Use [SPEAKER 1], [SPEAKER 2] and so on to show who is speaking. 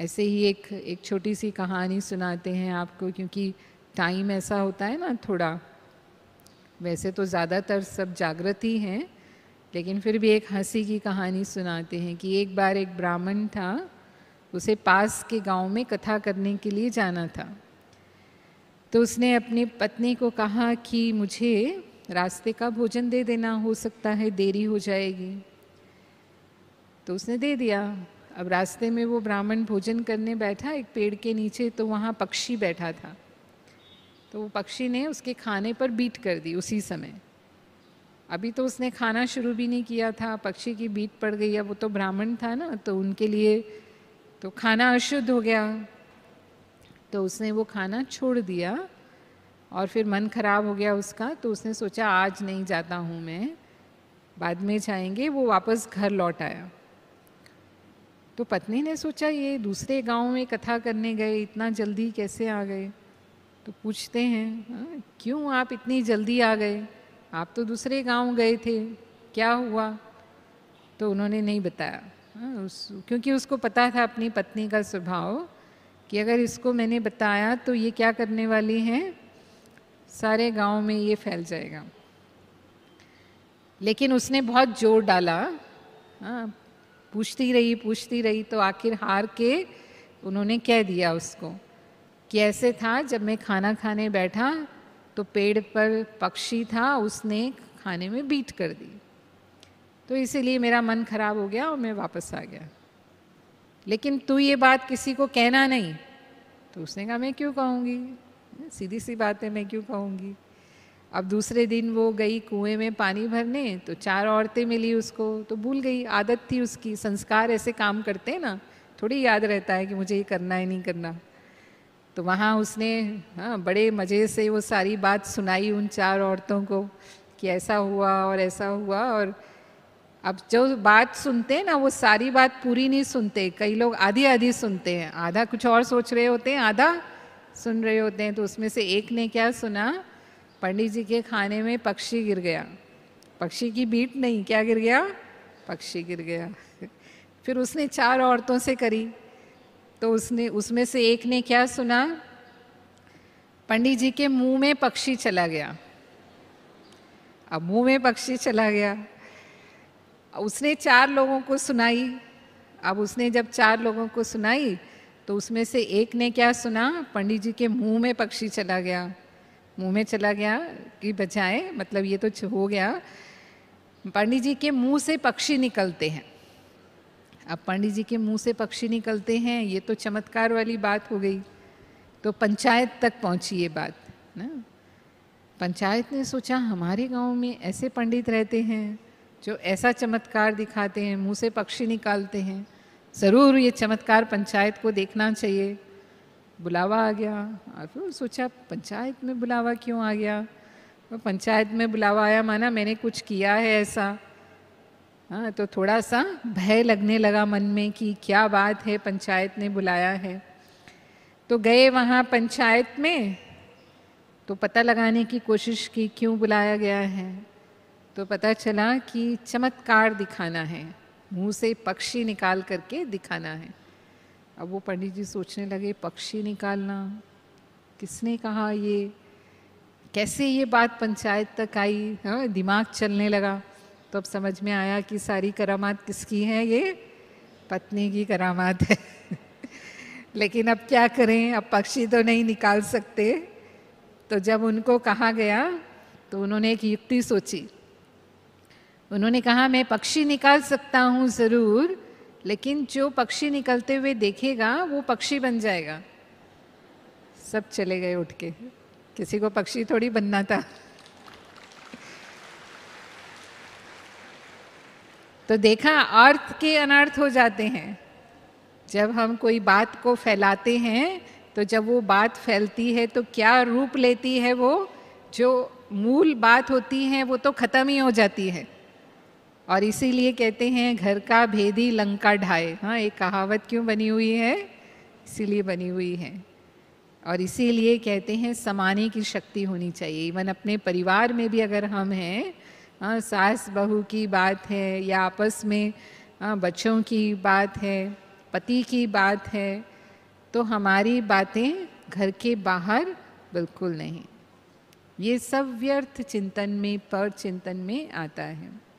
[SPEAKER 1] ऐसे ही एक एक छोटी सी कहानी सुनाते हैं आपको क्योंकि टाइम ऐसा होता है ना थोड़ा वैसे तो ज़्यादातर सब जागृत ही हैं लेकिन फिर भी एक हंसी की कहानी सुनाते हैं कि एक बार एक ब्राह्मण था उसे पास के गांव में कथा करने के लिए जाना था तो उसने अपनी पत्नी को कहा कि मुझे रास्ते का भोजन दे देना हो सकता है देरी हो जाएगी तो उसने दे दिया अब रास्ते में वो ब्राह्मण भोजन करने बैठा एक पेड़ के नीचे तो वहाँ पक्षी बैठा था तो वो पक्षी ने उसके खाने पर बीट कर दी उसी समय अभी तो उसने खाना शुरू भी नहीं किया था पक्षी की बीट पड़ गई अब वो तो ब्राह्मण था ना तो उनके लिए तो खाना अशुद्ध हो गया तो उसने वो खाना छोड़ दिया और फिर मन खराब हो गया उसका तो उसने सोचा आज नहीं जाता हूँ मैं बाद में जाएंगे वो वापस घर लौट आया तो पत्नी ने सोचा ये दूसरे गांव में कथा करने गए इतना जल्दी कैसे आ गए तो पूछते हैं हाँ, क्यों आप इतनी जल्दी आ गए आप तो दूसरे गांव गए थे क्या हुआ तो उन्होंने नहीं बताया हाँ, उस क्योंकि उसको पता था अपनी पत्नी का स्वभाव कि अगर इसको मैंने बताया तो ये क्या करने वाली हैं सारे गांव में ये फैल जाएगा लेकिन उसने बहुत जोर डाला हाँ पूछती रही पूछती रही तो आखिर हार के उन्होंने कह दिया उसको कि ऐसे था जब मैं खाना खाने बैठा तो पेड़ पर पक्षी था उसने खाने में बीट कर दी तो इसीलिए मेरा मन खराब हो गया और मैं वापस आ गया लेकिन तू ये बात किसी को कहना नहीं तो उसने कहा मैं क्यों कहूँगी सीधी सी बात है मैं क्यों कहूँगी अब दूसरे दिन वो गई कुएं में पानी भरने तो चार औरतें मिली उसको तो भूल गई आदत थी उसकी संस्कार ऐसे काम करते हैं ना थोड़ी याद रहता है कि मुझे ये करना है नहीं करना तो वहाँ उसने हाँ बड़े मज़े से वो सारी बात सुनाई उन चार औरतों को कि ऐसा हुआ और ऐसा हुआ और अब जो बात सुनते हैं ना वो सारी बात पूरी नहीं सुनते कई लोग आधी आधी सुनते हैं आधा कुछ और सोच रहे होते हैं आधा सुन रहे होते हैं तो उसमें से एक ने क्या सुना पंडित जी के खाने में पक्षी गिर गया पक्षी की बीट नहीं क्या गिर गया पक्षी गिर गया फिर उसने चार औरतों से करी तो उसने उसमें से एक ने क्या सुना पंडित जी के मुंह में पक्षी चला गया अब मुंह में पक्षी चला गया उसने चार लोगों को सुनाई अब उसने जब चार लोगों को सुनाई तो उसमें से एक ने क्या सुना पंडित जी के मुंह में पक्षी चला गया मुंह में चला गया कि बचाए मतलब ये तो हो गया पंडित जी के मुंह से पक्षी निकलते हैं अब पंडित जी के मुंह से पक्षी निकलते हैं ये तो चमत्कार वाली बात हो गई तो पंचायत तक पहुंची ये बात ना पंचायत ने सोचा हमारे गांव में ऐसे पंडित रहते हैं जो ऐसा चमत्कार दिखाते हैं मुंह से पक्षी निकालते हैं ज़रूर ये चमत्कार पंचायत को देखना चाहिए बुलावा आ गया और फिर सोचा पंचायत में बुलावा क्यों आ गया तो पंचायत में बुलावा आया माना मैंने कुछ किया है ऐसा हाँ तो थोड़ा सा भय लगने लगा मन में कि क्या बात है पंचायत ने बुलाया है तो गए वहाँ पंचायत में तो पता लगाने की कोशिश की क्यों बुलाया गया है तो पता चला कि चमत्कार दिखाना है मुंह से पक्षी निकाल करके दिखाना है अब वो पंडित जी सोचने लगे पक्षी निकालना किसने कहा ये कैसे ये बात पंचायत तक आई हाँ दिमाग चलने लगा तो अब समझ में आया कि सारी करामात किसकी है ये पत्नी की करामात है लेकिन अब क्या करें अब पक्षी तो नहीं निकाल सकते तो जब उनको कहा गया तो उन्होंने एक युक्ति सोची उन्होंने कहा मैं पक्षी निकाल सकता हूँ ज़रूर लेकिन जो पक्षी निकलते हुए देखेगा वो पक्षी बन जाएगा सब चले गए उठ के किसी को पक्षी थोड़ी बनना था तो देखा अर्थ के अनर्थ हो जाते हैं जब हम कोई बात को फैलाते हैं तो जब वो बात फैलती है तो क्या रूप लेती है वो जो मूल बात होती है वो तो ख़त्म ही हो जाती है और इसीलिए कहते हैं घर का भेदी लंका ढाए हाँ एक कहावत क्यों बनी हुई है इसीलिए बनी हुई है और इसीलिए कहते हैं समाने की शक्ति होनी चाहिए इवन अपने परिवार में भी अगर हम हैं हाँ सास बहू की बात है या आपस में हाँ बच्चों की बात है पति की बात है तो हमारी बातें घर के बाहर बिल्कुल नहीं ये सब व्यर्थ चिंतन में पर चिंतन में आता है